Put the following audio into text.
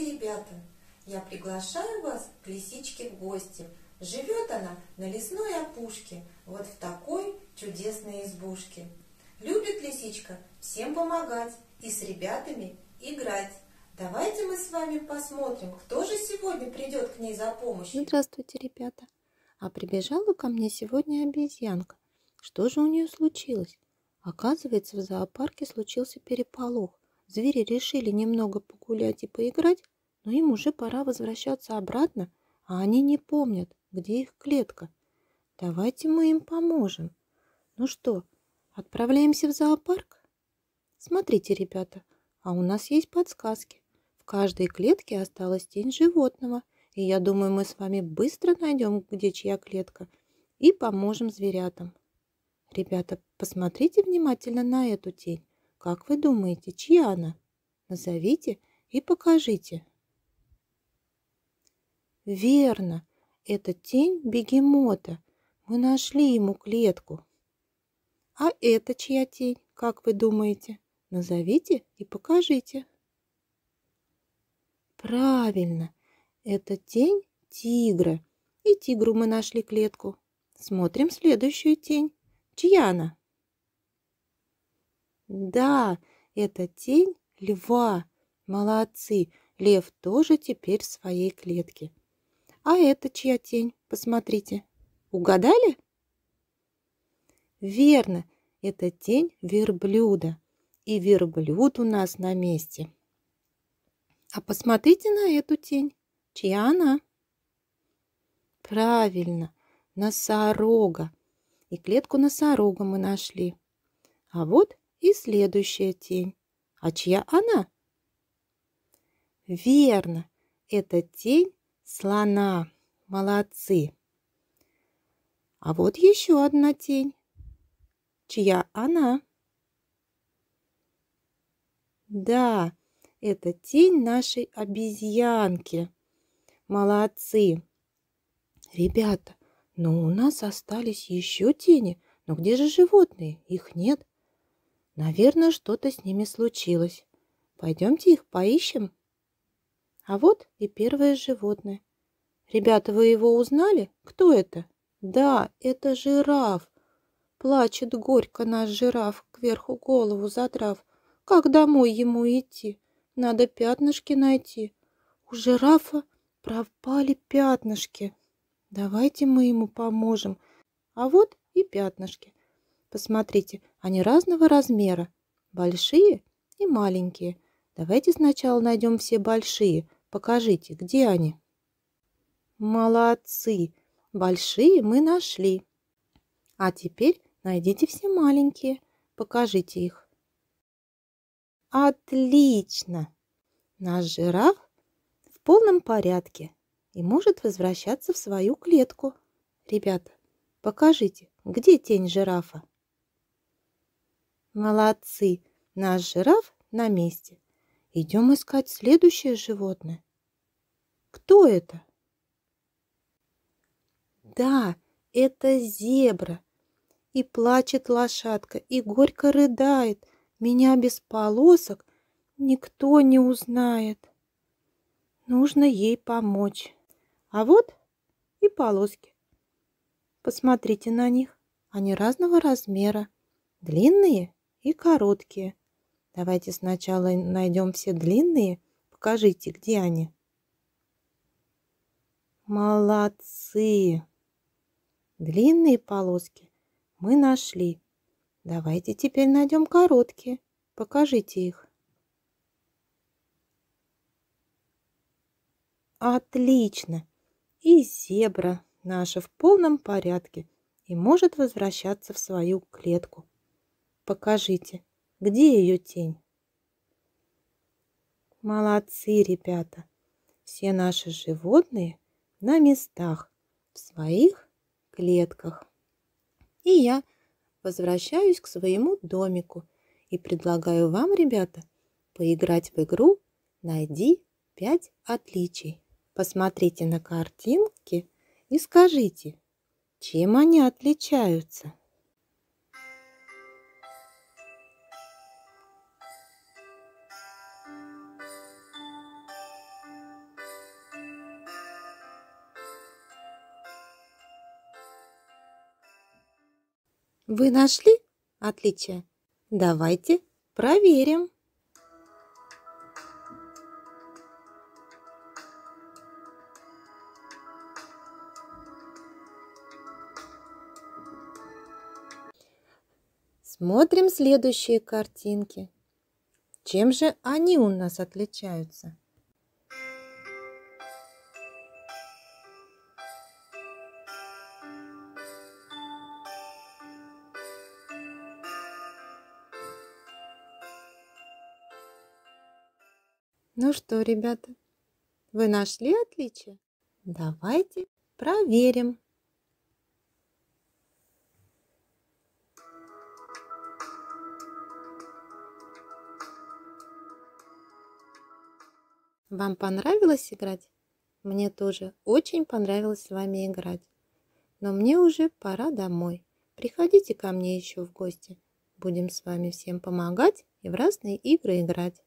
Здравствуйте, ребята! Я приглашаю вас к лисичке в гости. Живет она на лесной опушке, вот в такой чудесной избушке. Любит лисичка всем помогать и с ребятами играть. Давайте мы с вами посмотрим, кто же сегодня придет к ней за помощью. Ну, здравствуйте, ребята! А прибежала ко мне сегодня обезьянка. Что же у нее случилось? Оказывается, в зоопарке случился переполох. Звери решили немного погулять и поиграть, но им уже пора возвращаться обратно, а они не помнят, где их клетка. Давайте мы им поможем. Ну что, отправляемся в зоопарк? Смотрите, ребята, а у нас есть подсказки. В каждой клетке осталась тень животного, и я думаю, мы с вами быстро найдем, где чья клетка, и поможем зверятам. Ребята, посмотрите внимательно на эту тень. Как вы думаете, чья она? Назовите и покажите. Верно, это тень бегемота. Мы нашли ему клетку. А это чья тень, как вы думаете? Назовите и покажите. Правильно, это тень тигра. И тигру мы нашли клетку. Смотрим следующую тень. Чья она? Да, это тень льва. Молодцы, лев тоже теперь в своей клетке. А это чья тень? Посмотрите. Угадали? Верно, это тень верблюда. И верблюд у нас на месте. А посмотрите на эту тень. Чья она? Правильно, носорога. И клетку носорога мы нашли. А вот и следующая тень. А чья она? Верно, это тень слона. Молодцы. А вот еще одна тень. Чья она? Да, это тень нашей обезьянки. Молодцы. Ребята, но ну у нас остались еще тени. Но где же животные? Их нет. Наверное, что-то с ними случилось. Пойдемте их поищем. А вот и первое животное. «Ребята, вы его узнали? Кто это?» «Да, это жираф!» Плачет горько наш жираф, кверху голову задрав. «Как домой ему идти? Надо пятнышки найти». У жирафа пропали пятнышки. Давайте мы ему поможем. А вот и пятнышки. Посмотрите, они разного размера. Большие и маленькие. Давайте сначала найдем все большие. Покажите, где они. Молодцы! Большие мы нашли. А теперь найдите все маленькие, покажите их. Отлично! Наш жираф в полном порядке и может возвращаться в свою клетку. Ребята, покажите, где тень жирафа? Молодцы! Наш жираф на месте. Идем искать следующее животное. Кто это? Да, это зебра. И плачет лошадка, и горько рыдает. Меня без полосок никто не узнает. Нужно ей помочь. А вот и полоски. Посмотрите на них. Они разного размера. Длинные и короткие. Давайте сначала найдем все длинные. Покажите, где они. Молодцы! Длинные полоски мы нашли. Давайте теперь найдем короткие. Покажите их. Отлично! И зебра наша в полном порядке и может возвращаться в свою клетку. Покажите, где ее тень? Молодцы, ребята! Все наши животные на местах, в своих клетках. И я возвращаюсь к своему домику и предлагаю вам, ребята, поиграть в игру «Найди пять отличий». Посмотрите на картинки и скажите, чем они отличаются. Вы нашли отличия? Давайте проверим. Смотрим следующие картинки. Чем же они у нас отличаются? Ну что, ребята, вы нашли отличие? Давайте проверим. Вам понравилось играть? Мне тоже очень понравилось с вами играть. Но мне уже пора домой. Приходите ко мне еще в гости. Будем с вами всем помогать и в разные игры играть.